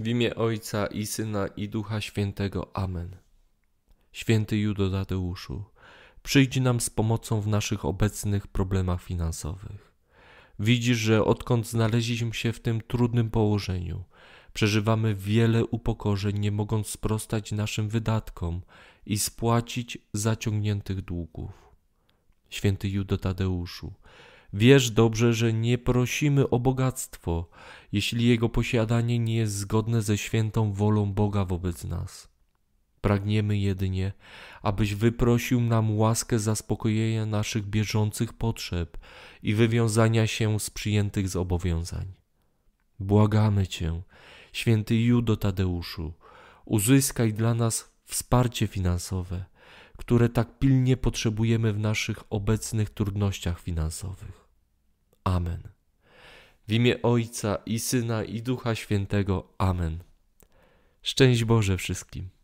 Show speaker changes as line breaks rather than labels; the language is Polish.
W imię Ojca i Syna i Ducha Świętego. Amen. Święty Judo Tadeuszu, przyjdź nam z pomocą w naszych obecnych problemach finansowych. Widzisz, że odkąd znaleźliśmy się w tym trudnym położeniu, przeżywamy wiele upokorzeń, nie mogąc sprostać naszym wydatkom i spłacić zaciągniętych długów. Święty Judo Tadeuszu, Wiesz dobrze, że nie prosimy o bogactwo, jeśli jego posiadanie nie jest zgodne ze świętą wolą Boga wobec nas. Pragniemy jedynie, abyś wyprosił nam łaskę zaspokojenia naszych bieżących potrzeb i wywiązania się z przyjętych zobowiązań. Błagamy Cię, święty Judo Tadeuszu, uzyskaj dla nas wsparcie finansowe, które tak pilnie potrzebujemy w naszych obecnych trudnościach finansowych. Amen. W imię Ojca i Syna i Ducha Świętego. Amen. Szczęść Boże wszystkim.